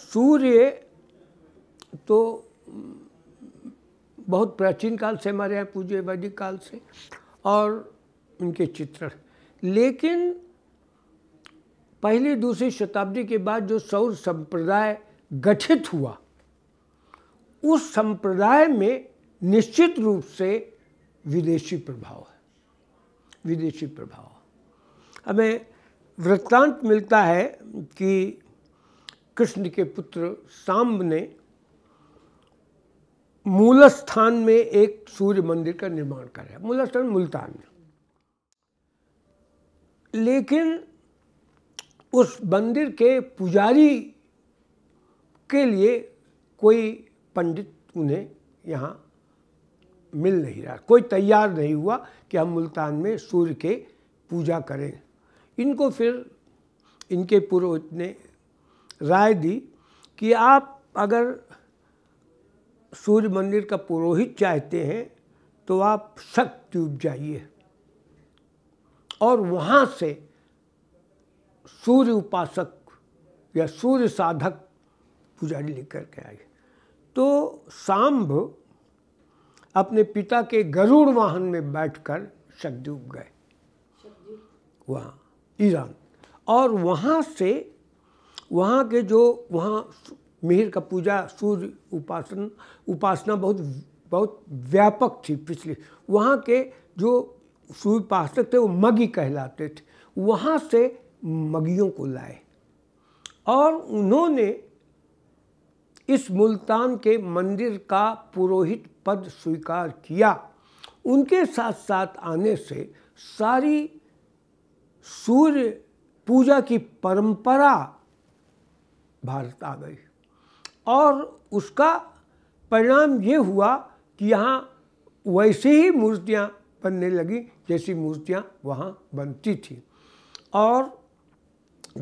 सूर्य तो बहुत प्राचीन काल से हमारे यहाँ पूज्य वैदिक काल से और उनके चित्रण लेकिन पहली दूसरी शताब्दी के बाद जो सौर संप्रदाय गठित हुआ उस संप्रदाय में निश्चित रूप से विदेशी प्रभाव है विदेशी प्रभाव हमें वृत्तांत मिलता है कि कृष्ण के पुत्र सांब ने मूल स्थान में एक सूर्य मंदिर का निर्माण कराया मूल स्थान मुल्तान में लेकिन उस मंदिर के पुजारी के लिए कोई पंडित उन्हें यहाँ मिल नहीं रहा कोई तैयार नहीं हुआ कि हम मुल्तान में सूर्य के पूजा करें इनको फिर इनके पुरोहित ने राय दी कि आप अगर सूर्य मंदिर का पुरोहित चाहते हैं तो आप शक्तियुग जाइए और वहाँ से सूर्य उपासक या सूर्य साधक पुजारी लेकर के आए तो सांभ अपने पिता के गरुड़ वाहन में बैठकर शक्तियुग गए वहाँ ईरान और वहाँ से वहाँ के जो वहाँ मिहिर का पूजा सूर्य उपासन उपासना बहुत बहुत व्यापक थी पिछली वहाँ के जो सूर्य उपासक थे वो मगी कहलाते थे वहाँ से मगियों को लाए और उन्होंने इस मुल्तान के मंदिर का पुरोहित पद स्वीकार किया उनके साथ साथ आने से सारी सूर्य पूजा की परंपरा भारत आ गई और उसका परिणाम ये हुआ कि यहाँ वैसी ही मूर्तियाँ बनने लगी जैसी मूर्तियाँ वहाँ बनती थी और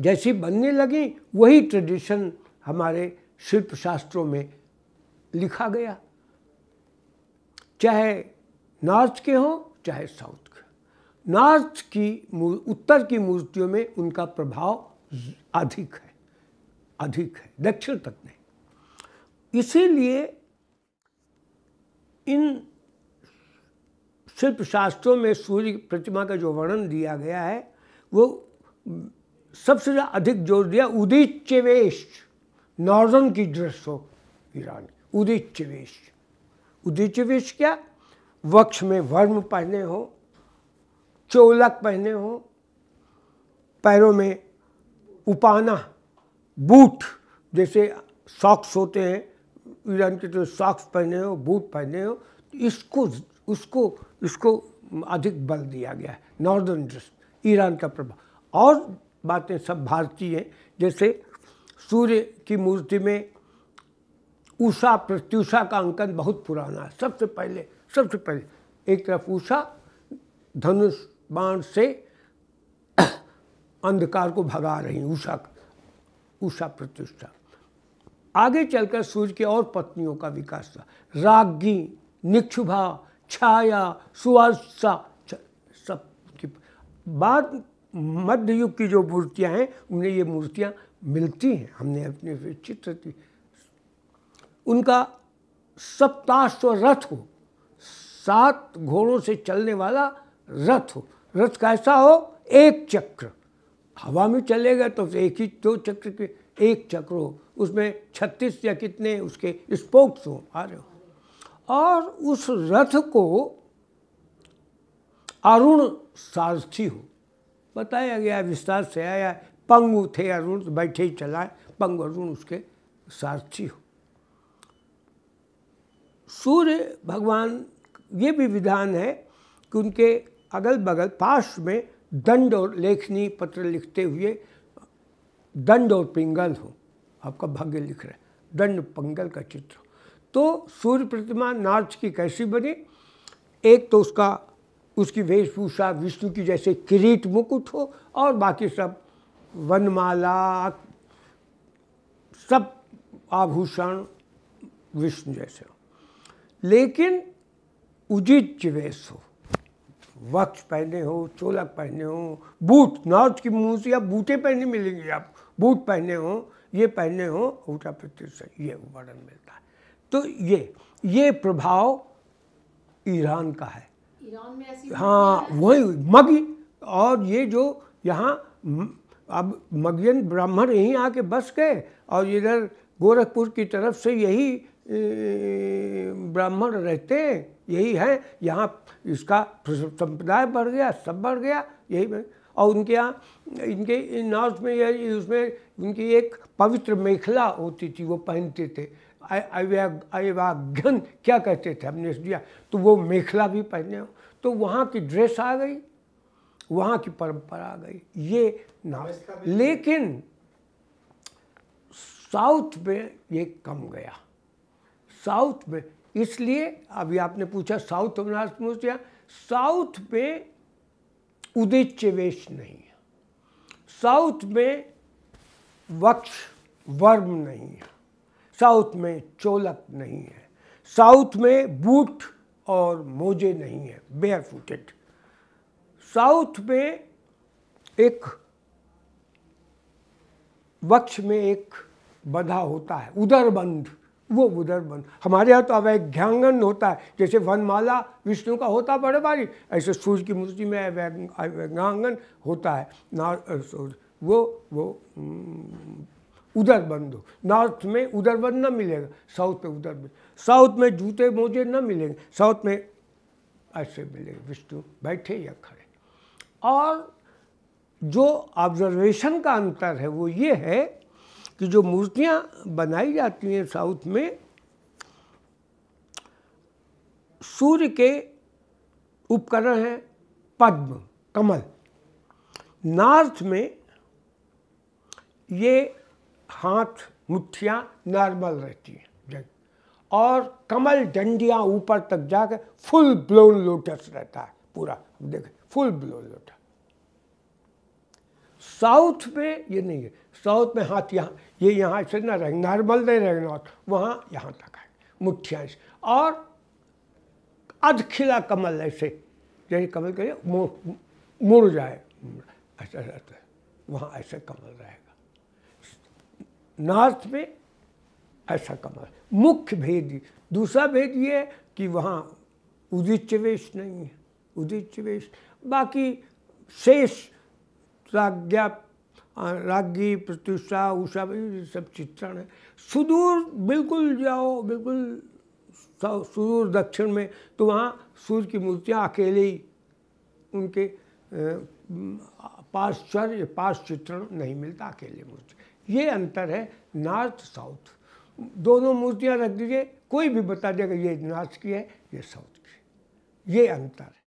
जैसी बनने लगी वही ट्रेडिशन हमारे शिल्प शास्त्रों में लिखा गया चाहे नॉर्थ के हों चाहे साउथ के नॉर्थ की उत्तर की मूर्तियों में उनका प्रभाव अधिक है अधिक है दक्षिण तक नहीं इसीलिए इन शिल्प शास्त्रों में सूर्य प्रतिमा का जो वर्णन दिया गया है वो सबसे ज़्यादा अधिक जोर दिया उदित नॉर्दर्न की ड्रेस हो ईरान उदित चवेश उदित क्या वक्ष में वर्म पहने हो चोलक पहने हो पैरों में उपाना बूट जैसे सॉक्स होते हैं ईरान के तो सॉक्स पहने हो बूट पहने हो तो इसको उसको इसको अधिक बल दिया गया है नॉर्दर्न ड्रेस ईरान का प्रभाव और बातें सब भारतीय हैं जैसे सूर्य की मूर्ति में उषा प्रत्युषा का अंकन बहुत पुराना है सबसे पहले सबसे पहले एक तरफ उषा धनुष बाण से अंधकार को भगा रही उषा का उषा प्रतिष्ठा आगे चलकर सूर्य की और पत्नियों का विकास था रागी निक्षुभा छाया सुवासा सब की बाद मध्य युग की जो मूर्तियां हैं उन्हें ये मूर्तियां मिलती हैं हमने अपने चित्र की उनका सप्ताश्व रथ हो सात घोड़ों से चलने वाला रथ हो रथ कैसा हो एक चक्र हवा में चलेगा तो एक ही दो चक्र के एक चक्र हो उसमें छत्तीस या कितने उसके स्पोक्स हो आ रहे हो और उस रथ को अरुण सारथी हो बताया गया विस्तार से आया पंगु थे अरुण तो बैठे ही चलाए पंग अरुण उसके सारथी हो सूर्य भगवान ये भी विधान है कि उनके अगल बगल पास में दंड और लेखनी पत्र लिखते हुए दंड और पिंगल हो आपका भाग्य लिख रहे दंड पंगल का चित्र तो सूर्य प्रतिमा नार्थ की कैसी बनी एक तो उसका उसकी वेशभूषा विष्णु की जैसे किरीट मुकुट हो और बाकी सब वनमाला सब आभूषण विष्णु जैसे हो लेकिन उजित वेश हो वक्स पहने हो चोलक पहने हो बूट नॉर्थ की मुँह से आप बूटे पहने मिलेंगे आप बूट पहने हो ये पहने हो उठा से ये वर्णन मिलता है तो ये ये प्रभाव ईरान का है ईरान में ऐसी हाँ वही मगी और ये जो यहाँ अब मगियन ब्राह्मण यहीं आके बस गए और इधर गोरखपुर की तरफ से यही ब्राह्मण रहते यही है यहाँ इसका संप्रदाय बढ़ गया सब बढ़ गया यही और उनके यहाँ इनके नॉर्थ में या उसमें उनकी एक पवित्र मेखला होती थी वो पहनते थे अयवाघन क्या कहते थे हमने दिया तो वो मेखला भी पहने हो तो वहाँ की ड्रेस आ गई वहाँ की परंपरा आ गई ये ना लेकिन साउथ में ये कम गया साउथ में इसलिए अभी आपने पूछा साउथ अविनाश साउथ में उदित नहीं है साउथ में वक्ष वर्म नहीं है साउथ में चोलक नहीं है साउथ में बूट और मोजे नहीं है बेयर फुटेड साउथ में एक वक्ष में एक बधा होता है उदरबंध वो उधर बन हमारे यहाँ तो अवैज्ञांगन होता है जैसे वनमाला विष्णु का होता बड़े बारी ऐसे सूर्य की मूर्ति में अवैज्ञांगन होता है ना वो वो उधर बंद हो नॉर्थ में उधर बंद ना मिलेगा साउथ में उधर बंद साउथ में जूते मोजे ना मिलेंगे साउथ में ऐसे मिलेंगे विष्णु बैठे या खड़े और जो ऑब्जर्वेशन का अंतर है वो ये है कि जो मूर्तियाँ बनाई जाती हैं साउथ में सूर्य के उपकरण हैं पद्म कमल नॉर्थ में ये हाथ मुठियाँ नॉर्मल रहती हैं और कमल डंडियाँ ऊपर तक जाकर फुल ब्लोन लोटस रहता है पूरा देखें फुल ब्लोन लोटस साउथ में ये नहीं है साउथ में हाथ यहाँ ये यहाँ से ना रहेंगे नॉर्मल नहीं रहेंगे वहाँ यहाँ तक है मुठिया और अधखिला कमल ऐसे जैसे कमल के मुड़ जाए ऐसा रहता है वहाँ ऐसे कमल रहेगा नॉर्थ में ऐसा कमल मुख्य भेद दूसरा भेद ये है कि वहाँ उदित वेश नहीं है उदित वेश बाकी शेष प्राज्ञा रागी प्रतिष्ठा उषा सब चित्रण है सुदूर बिल्कुल जाओ बिल्कुल सुदूर दक्षिण में तो वहाँ सूर्य की मूर्तियाँ अकेले ही उनके पाश्चर्य पाश चित्रण नहीं मिलता अकेले मूर्ति ये अंतर है नॉर्थ साउथ दोनों मूर्तियाँ रख दीजिए कोई भी बता देगा ये नॉर्थ की है ये साउथ की ये अंतर है